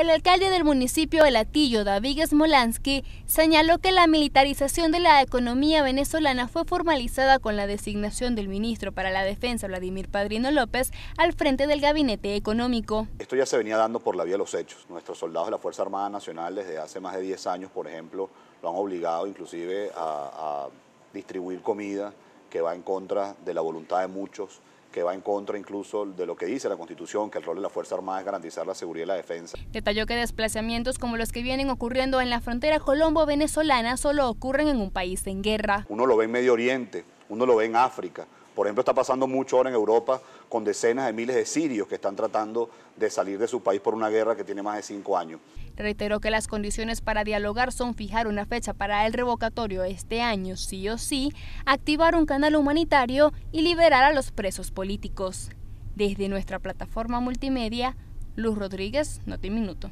El alcalde del municipio de Latillo, David Molansky, señaló que la militarización de la economía venezolana fue formalizada con la designación del ministro para la Defensa, Vladimir Padrino López, al frente del gabinete económico. Esto ya se venía dando por la vía de los hechos. Nuestros soldados de la Fuerza Armada Nacional desde hace más de 10 años, por ejemplo, lo han obligado inclusive a, a distribuir comida que va en contra de la voluntad de muchos que va en contra incluso de lo que dice la Constitución, que el rol de la Fuerza Armada es garantizar la seguridad y la defensa. Detalló que desplazamientos como los que vienen ocurriendo en la frontera colombo-venezolana solo ocurren en un país en guerra. Uno lo ve en Medio Oriente, uno lo ve en África, por ejemplo, está pasando mucho ahora en Europa con decenas de miles de sirios que están tratando de salir de su país por una guerra que tiene más de cinco años. Reiteró que las condiciones para dialogar son fijar una fecha para el revocatorio este año, sí o sí, activar un canal humanitario y liberar a los presos políticos. Desde nuestra plataforma multimedia, Luz Rodríguez, Noti Minuto.